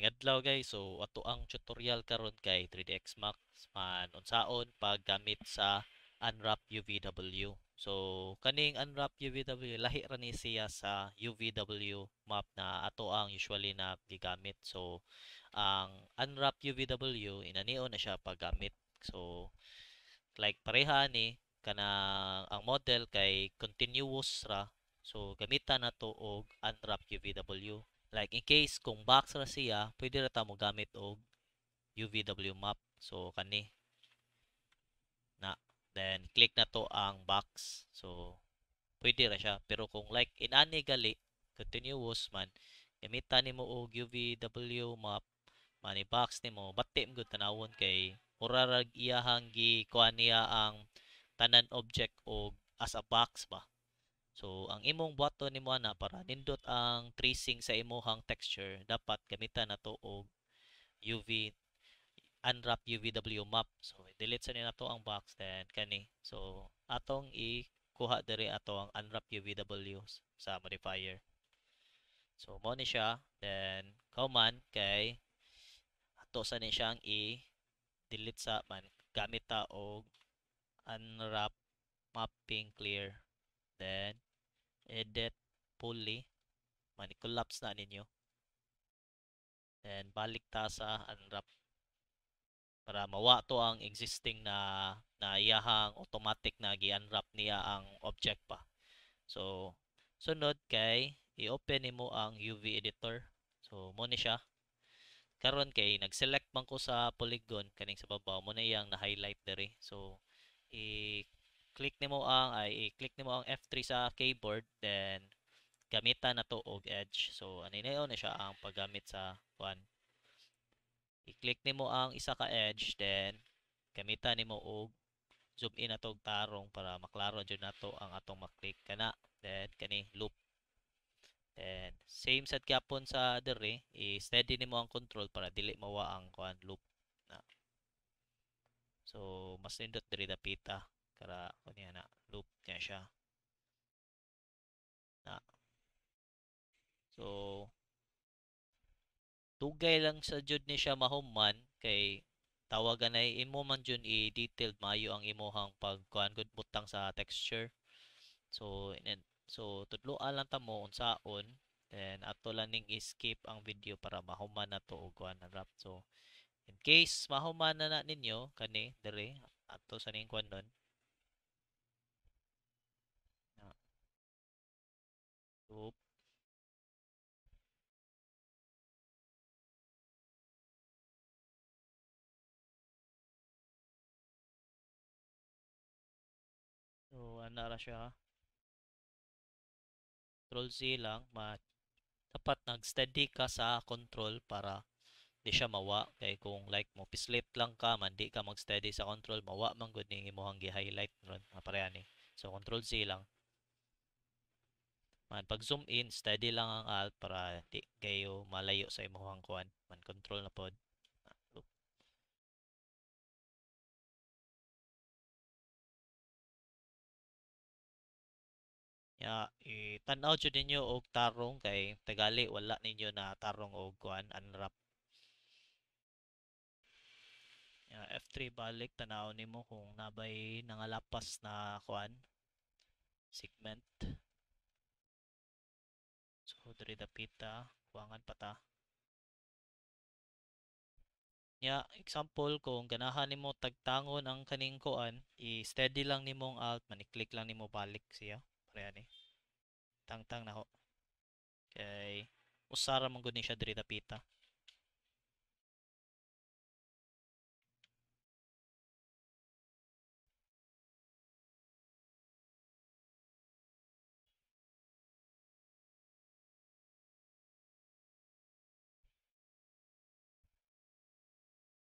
Maayong adlaw guys. So ato ang tutorial karon kay 3ds Max man unsaon paggamit sa Unwrap UVW. So kaning Unwrap UVW lahi ra ni siya sa UVW map na ato ang usually na gigamit. So ang Unwrap UVW inanio na siya paggamit. So like pareha ni kana ang model kay continuous ra So, gamitan nato og unwrap UVW. Like in case kung box ra siya, pwede ra ta mo gamit og UVW map. So kani na then click na to ang box. So pwede ra siya pero kung like in any gali continuous man gamit gamita mo og UVW map mani box nimo bati mo gud tanawon kay murarag iyahang gi kuha niya ang tanan object og as a box ba So, ang imong buhaton nimo ana para nindot ang tracing sa imong texture, dapat gamitan na og UV unwrap UVW map. So, delete sa nila to ang box then kani. So, atong ikuha diri ato ang unwrap UVW sa modifier. So, mo ni siya. Then, command kay ato sa ni siya ang i-delete sa man gamit ta og unwrap mapping clear Then, edit eh, fully. Mani-collapse na ninyo. Then, balik ta sa unwrap para mawa to ang existing na na iyahang automatic na gi-unwrap niya ang object pa. So, sunod kay i-open nimo ang UV editor. So, mo ni siya. Karon kay nag-select man ko sa polygon kaning sa babaw mo na iyang na-highlight diri. So, i click nimo ang ay i-click nimo ang F3 sa keyboard then gamitan na to og edge. So ani na yon na ano siya ang paggamit sa one I-click nimo ang isa ka edge then gamita nimo og zoom in ato tarong para maklaro jud nato ang atong maklik kana then kani loop. Then same sad gyapon sa dere, i-steady nimo ang control para dili mawa ang kuan loop. Na. So mas nindot diri dapita. からこのようなループ niya siya. Na. So, tugay lang sa jud ni siya mahuman kay tawagan na imo man jud i-detailed maayo ang imuhang pagkuan gud butang sa texture. So, and, so tudloan lang ta mo unsaon then ato lang ning escape ang video para mahuman na to og kuan na rap. So, in case mahuman na na ninyo kani dire ato sa ning kuan nun Nope. So, anara siya. Control Z lang. Ma dapat nag-steady ka sa control para di siya mawa. Kay kung like mo, pislip lang ka, man di ka mag-steady sa control, mawa man good ni imuhang gi-highlight ron. Maparehan eh. So, control Z lang man pag zoom in steady lang ang alt para di kayo malayo sa imong kuan man control na pod Ya, yeah, itanaw jud ninyo og tarong kay tagali wala ninyo na tarong og kuan unwrap. Ya, F3 balik tanaw nimo kung nabay nangalapas na kuan segment diri dapit ta pata. pa yeah, example kung ganahan nimo tagtangon ang kaning kuan i-steady lang nimo ang alt maniklik lang nimo balik siya pareha ni tangtang na ho okay usara man gud ni siya diri dapita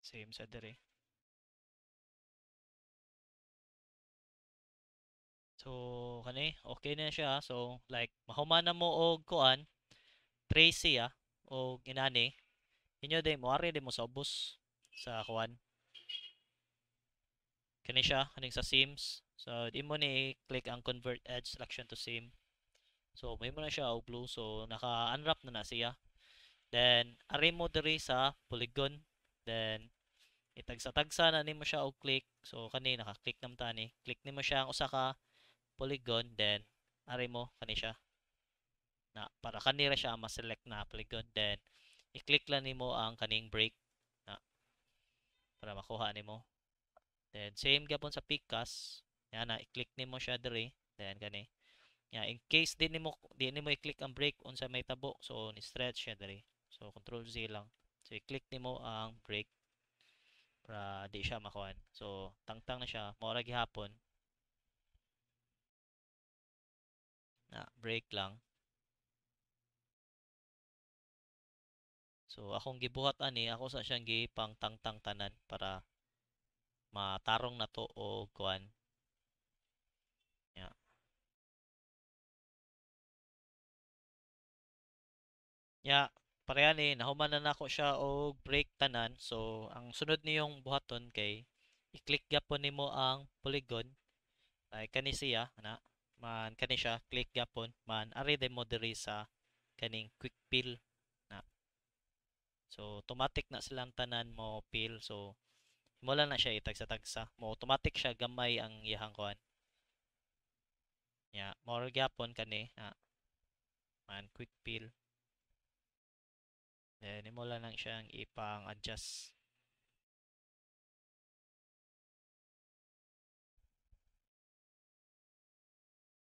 same sa dere. So kani okay na siya ah. so like mahuman na mo og kuan Tracy ah og inani inyo day mo ari mo sa ubos sa kuan kani siya kaning sa sims so di mo ni click ang convert edge selection to sim so may mo na siya og blue so naka unwrap na na siya then are mo diri sa polygon then itagsa-tagsa na nimo siya og click so kani naka-click nam tani click nimo siya ang usa ka polygon then ari mo kani siya na para kanira siya ma-select na polygon then i-click lang nimo ang kaning break na para makuha nimo then same gapon sa pickas ya na i-click nimo siya diri then kani ya in case din nimo din nimo i-click ang break unsa may tabo so ni stretch siya diri so control Z lang so i-click nimo ang break para di siya makuan. So, tangtang na siya. Mora gihapon. Na, break lang. So, akong gibuhat ani, ako sa siyang gipang tangtang tanan para matarong na to o kuan. Yeah. Yeah, parehani eh, nahuman na nako siya og break tanan so ang sunod niyong buhaton kay i-click gapon nimo ang polygon ay kani siya na man kani siya click gapon man ari demo diri sa kaning quick peel na so automatic na silang tanan mo peel so mula na siya itagsa-tagsa mo automatic siya gamay ang iyahang kuan nya yeah, mo gyapon kani na man quick peel eh, nimula lang siyang ipang-adjust.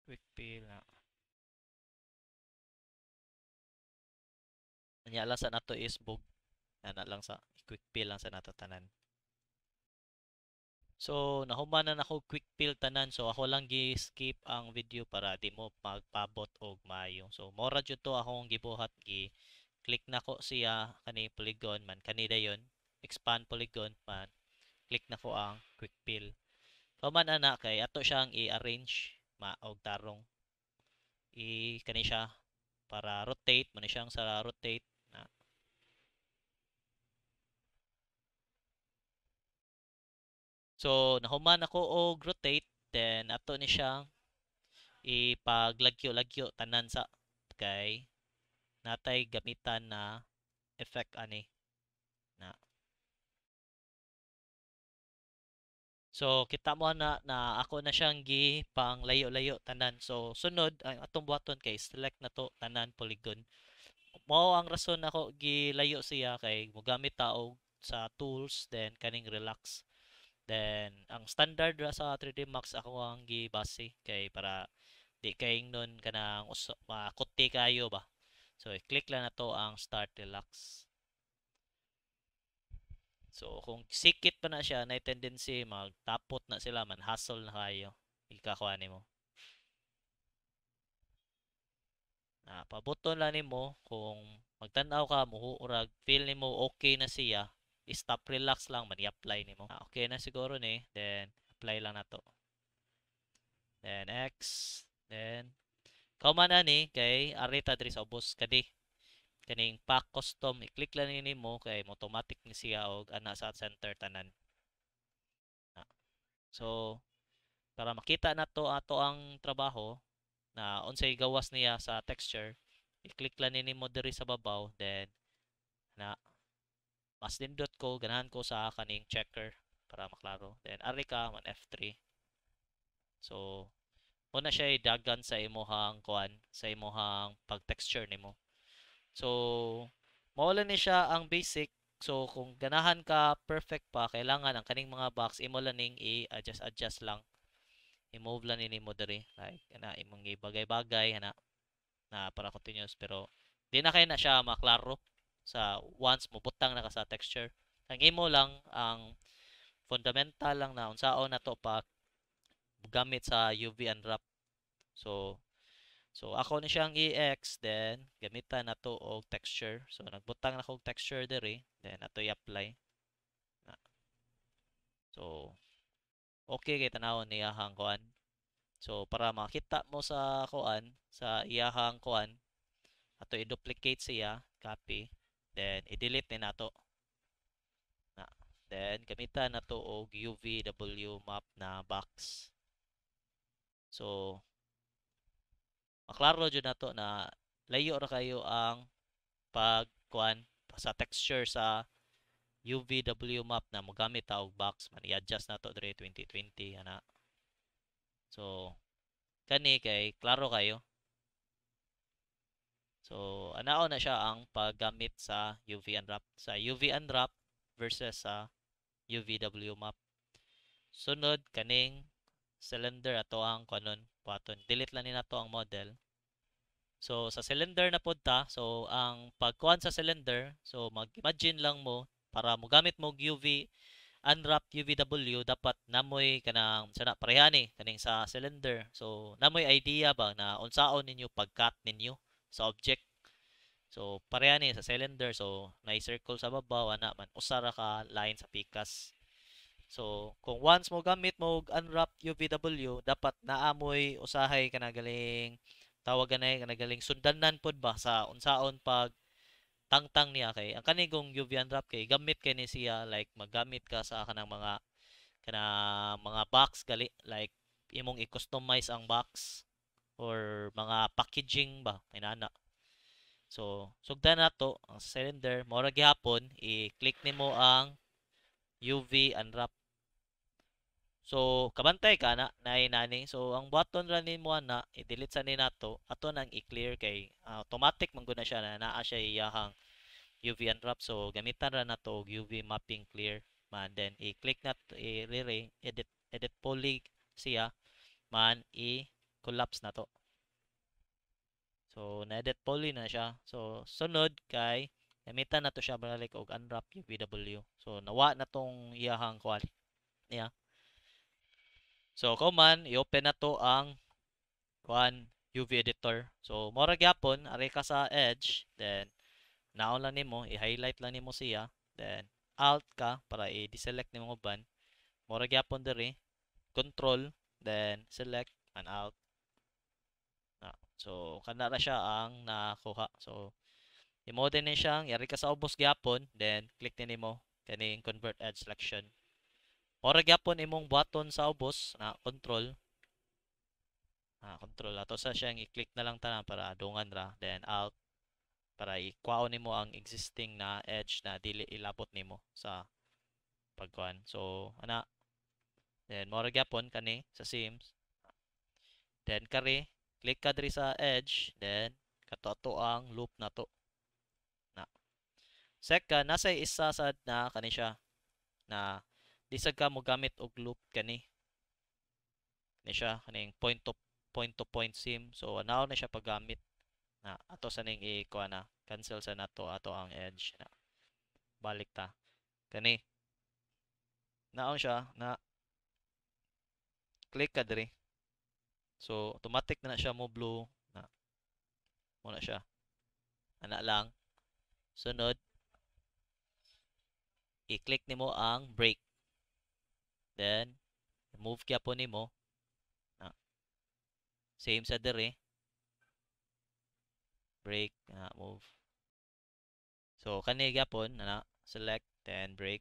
Quick peel na. Anya lang sa nato is bug. Ana lang sa quick peel lang sa nato tanan. So, nahumanan ako quick peel tanan. So, ako lang gi-skip ang video para di mo magpabot og maayo. So, mora jud to akong gibuhat gi click na ko siya kani polygon man kanida yon expand polygon man click na ko ang quick fill so man ana kay ato siyang i-arrange maog tarong i kani siya para rotate man siyang sa rotate So, nahuman ako og rotate then ato ni siyang ipaglagyo-lagyo tanan sa kay natay gamitan na effect ani na So kita mo na na ako na siyang gi pang layo-layo tanan. So sunod ang atong buhaton kay select na to tanan polygon. Mao ang rason ako gi layo siya kay mogamit ta og sa tools then kaning relax. Then ang standard ra sa 3D Max ako ang gi base kay para di kay nun kanang uso, makuti kayo ba So, i-click lang na to ang Start Deluxe. So, kung sikit pa na siya, na tendency magtapot na sila, man hustle na kayo. Ikakuha ni mo. Ah, pabuton lang ni mo kung magtanaw ka, muhuurag, feel ni mo okay na siya, stop relax lang, man i-apply ni mo. Ah, okay na siguro ni, then apply lang na to. Then X, then Kauman ani kay arita diri sa ubos kadi. Kaning pack custom i-click lang ni mo kay automatic ni siya og ana sa center tanan. Ah. So para makita na to ato ang trabaho na unsay gawas niya sa texture, i-click lang ni mo diri sa babaw then na mas nindot ko, ganahan ko sa kaning checker para maklaro. Then, array ka, man F3. So, muna siya dagan sa imuhang kuan sa imuhang pagtexture nimo so mawala ni siya ang basic so kung ganahan ka perfect pa kailangan ang kaning mga box imo laning i-adjust adjust lang i-move lang ni mo diri like ana imong gibagay-bagay ana na para continuous pero di na kay na siya maklaro sa once mo butang na ka sa texture ang imo lang ang fundamental lang na unsaon na to pa gamit sa UV unwrap. So, so ako na siyang EX, then gamitan na to og texture. So, nagbutang na ko og texture diri, then ato i-apply. So, okay kay tanawon niya hang kuan. So, para makita mo sa kuan, sa iyahang kuan, ato i-duplicate siya, copy, then i-delete ni nato. Na. Then, gamitan nato og UVW map na box. So, maklaro dyan na to na layo ra kayo ang pagkuan sa texture sa UVW map na magamit ta box man i-adjust na to diri 2020 ana. So kani kay klaro kayo. So anao na siya ang paggamit sa UV unwrap sa UV unwrap versus sa UVW map. Sunod kaning cylinder ato ang kanon button. Delete lang nina to ang model. So sa cylinder na pod ta, so ang pagkuan sa cylinder, so mag-imagine lang mo para mo gamit mo UV unwrap UVW dapat namoy kanang sana parehani kaning sa cylinder. So namoy idea ba na unsaon ninyo pagkat ninyo sa object. So parehani sa cylinder so na circle sa babaw ana man usara ka line sa pikas So, kung once mo gamit mo unwrap UVW, dapat naamoy usahay kanagaling tawagan na kanagaling sundanan pod ba sa unsaon pag tangtang niya kay ang kanigong UV unwrap kay gamit kay ni siya like magamit ka sa kanang mga kana mga box gali like imong i-customize ang box or mga packaging ba inana so sugdan na to ang cylinder mura gihapon i-click nimo ang UV unwrap So, kabantay ka na, nay nani. So, ang button ra mo na, i-delete sa nato, ato nang i-clear kay uh, automatic man na siya na naa siya iyahang UV unwrap. So, gamitan ra na to UV mapping clear. Man, then i-click na to, i-relay, edit, edit poly siya. Man, i-collapse na to. So, na-edit poly na siya. So, sunod kay gamitan na to siya balik og unwrap UVW. So, nawa na tong iyahang quality. Yeah. So kauman i-open na to ang kuan UV editor. So mora gyapon are ka sa edge then naon lang nimo i-highlight lang nimo siya then alt ka para i-deselect nimo ban. Mora gyapon diri control then select and alt. Na. So kana ra siya ang nakuha. So i din ni siyang yari ka sa obos gyapon then click nimo kaning convert edge selection Ora gyapon imong button sa ubos na control. Ah, control ato sa siyang i-click na lang tanan para adungan ra then alt para ikwaon nimo ang existing na edge na dili ilapot nimo sa pagkuan. So ana then mora gyapon kani sa sims. Then kare click ka diri sa edge then katoto ang loop na to. Na. Second, nasa isa sad na kani siya na Lisag ka mo gamit og loop kani. Ni siya kaning point to point to point sim. So now na siya paggamit na ato sa ning ikuha na cancel sa nato ato ang edge na balik ta kani naon siya na click ka diri so automatic na, na siya mo blue na mo na siya ana lang sunod i-click nimo ang break Then, move kya po nimo. Ah, same sa dere. Break, ah, move. So, kani gyapon na ano, select then break.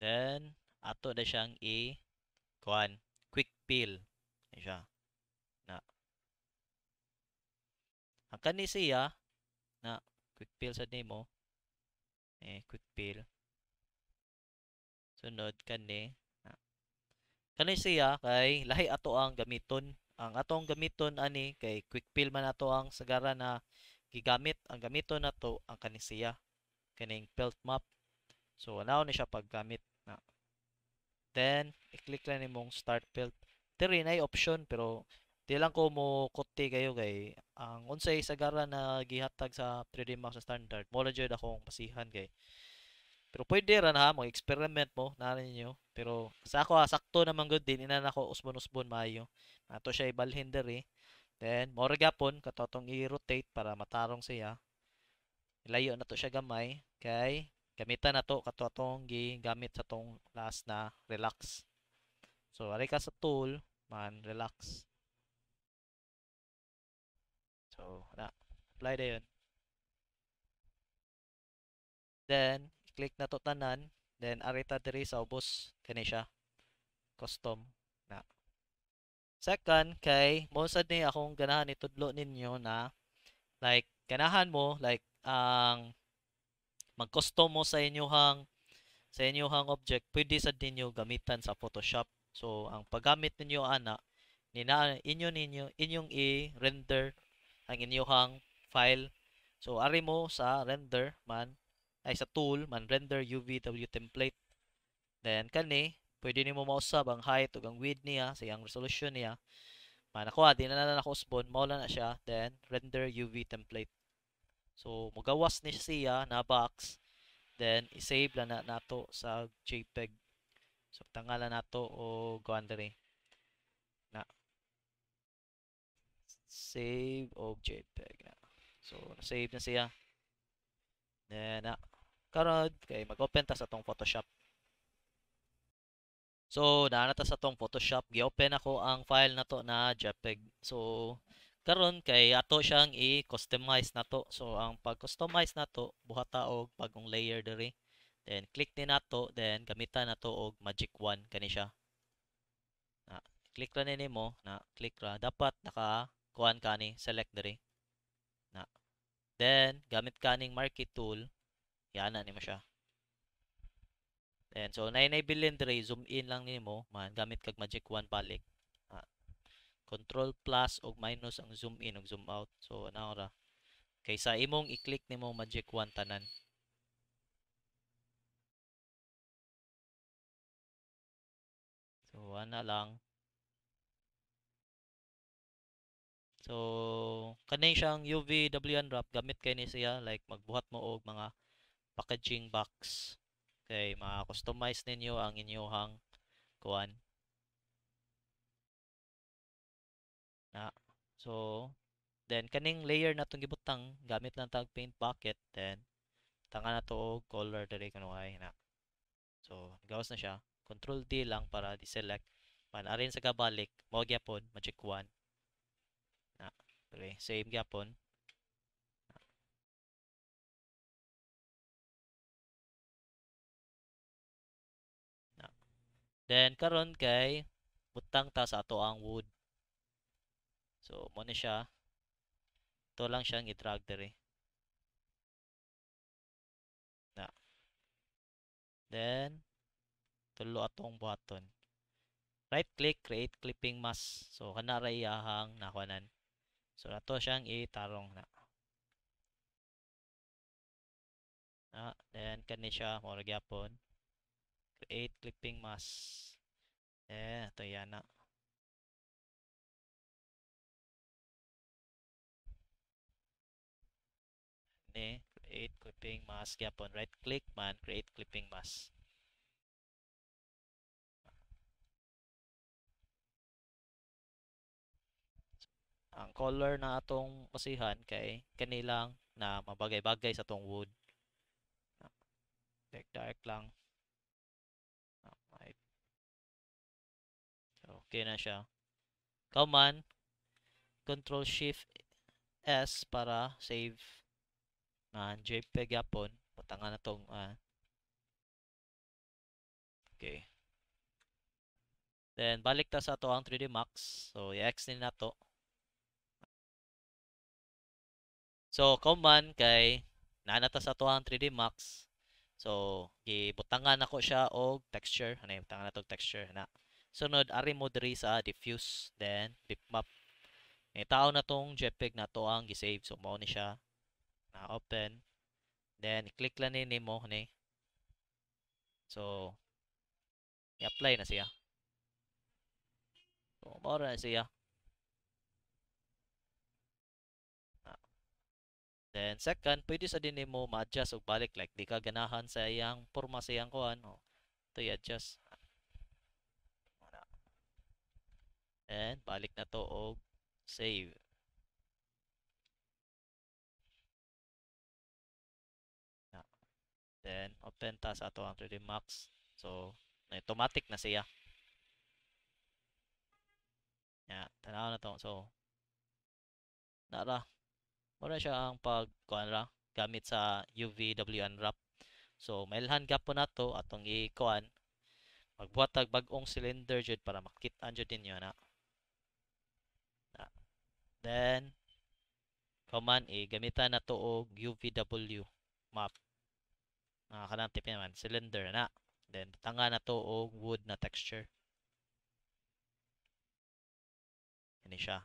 Then, ato na siyang i kuan quick peel na siya na ang kani siya ah, na quick peel sa nimo eh quick peel Sunod kani. Kani siya kay lahi ato ang gamiton. Ang atong gamiton ani kay quick fill man ato ang sagara na gigamit ang gamiton nato ang kani siya. Kaning pelt map. So now ni siya paggamit na. Then i-click lang nimong start pelt. Diri na option pero di lang ko mo kote kayo kay ang unsay sagara na gihatag sa 3D Max standard. Mo lang akong pasihan kay pero pwede ran ha, mga experiment mo, narin niyo. Pero sa ako ha, sakto naman good din ina nako usbon-usbon maayo. Ato siya ibalhin diri. Eh. Then more gapon katotong i-rotate para matarong siya. Ilayo na to siya gamay. Okay? Gamitan na to katotong gi gamit sa tong last na relax. So ari ka sa tool, man relax. So, na apply na 'yon. Then click na to tanan then arita diri sa ubos kani siya custom na second kay mo sad ni akong ganahan itudlo ninyo na like ganahan mo like ang um, mag-custom mo sa inyong sa inyong object pwede sad ninyo gamitan sa Photoshop so ang paggamit ninyo ana nina inyo ninyo inyong i-render ang inyong file so ari mo sa render man ay sa tool man render UVW template. Then kani pwede nimo mausab ang height ug ang width niya sa iyang resolution niya. Man ako di na na nakausbon, mawala na siya then render UV template. So mugawas ni siya na box then i-save na nato sa JPEG. So tangala nato o gawan eh. Na save og JPEG na. So, save na siya. Then, na. Karod, kay mag-open ta sa tong Photoshop. So, naa ta sa tong Photoshop. Gi-open ako ang file na to na JPEG. So, karon kay ato siyang i-customize na to. So, ang pag-customize na to, buhat ta og bagong layer diri. Then, click ni na to, Then, gamitan na to og Magic wand Kani siya. Na, click ra ni mo. Na, click ra. Dapat naka kuan kani select diri. Na. Then, gamit kaning marquee tool. Yana mo siya. Ayan, so na-enable lens ray, zoom in lang nimo man gamit kag magic wand balik. Ah, control plus og minus ang zoom in ug zoom out. So ana ra. Kaysa imong i-click nimo magic wand tanan. So ana lang. So kanay siyang UV WN wrap gamit kay ni siya like magbuhat mo og mga packaging box. Okay, ma-customize ninyo ang inyong kuan. Na. So, then kaning layer na gibutang gamit lang tag paint bucket then tanga na to color dere kanu ay na. So, gawas na siya. Control D lang para di-select. Man arin sa gabalik, mo gyapon, magic 1. Na. Okay, same gyapon. Then karon kay butang ta sa ato ang wood. So mo ni siya. To lang siyang i-drag diri. Na. Then tulo atong button. Right click create clipping mask. So kana ra iyahang nakuanan. So ato siyang itarong na. Na, then kani siya mo gyapon. 8 clipping mask. Eh, ito yan na. Ne, create clipping mask. Yapon, right click man, create clipping mask. ang color na atong pasihan kay kanilang na mabagay-bagay sa tong wood. Dark dark lang. Okay na siya. Command. Control Shift S para save. Ah, JPEG yapon. Patanga na tong ah. Okay. Then, balik ta sa to ang 3D Max. So, i-X nila na to. So, command kay nanata sa to ang 3D Max. So, gibutangan ako siya og texture. Ano yung butangan na texture na. Sunod, ari mo diri sa diffuse, then bitmap. May tao na tong JPEG na to ang gisave. So, mo ni siya. Na-open. Then, click lang ni nimo ni. So, i-apply na siya. So, mao na siya. Then second, pwede sa din nimo ma-adjust o balik like di ka ganahan sa iyang forma sa iyang kuan. Oh, to i-adjust. And balik na to og save. Then, open ta sa ato ang 3D Max. So, na automatic na siya. Ya, yeah, tanaw na to. So, nara. Mura siya ang pag ra, gamit sa UVW unwrap. So, mailhan gap po na to atong i-kuan. Magbuhatag bagong cylinder jud para makita jud ninyo na. Then, command A, gamitan na to UVW map. Nakakanantip naman, cylinder na. Then, tanga na to wood na texture. Yan siya.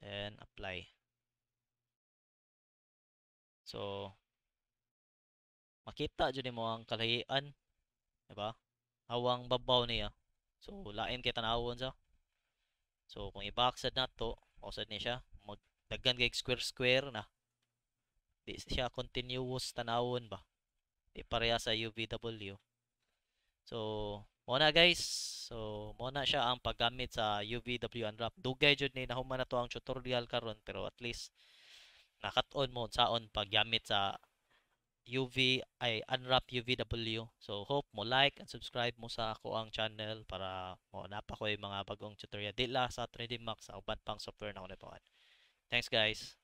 Then, apply. So, makita dyan mo ang kalahian. Diba? Hawang babaw niya. So, lain kita tanawon sa. So, kung i-backsad na to, mausad ni siya, magdagan kay square-square na. Di siya continuous tanawon ba? Di pareha sa UVW. So, muna guys. So, muna siya ang paggamit sa UVW unwrap. Dugay jud ni nahuman na to ang tutorial karon pero at least nakat-on mo saon paggamit sa UV ay Unwrap UVW. So hope mo like and subscribe mo sa ako ang channel para mo napa ko yung mga bagong tutorial dila sa 3D Max sa uban pang software na ko Thanks guys.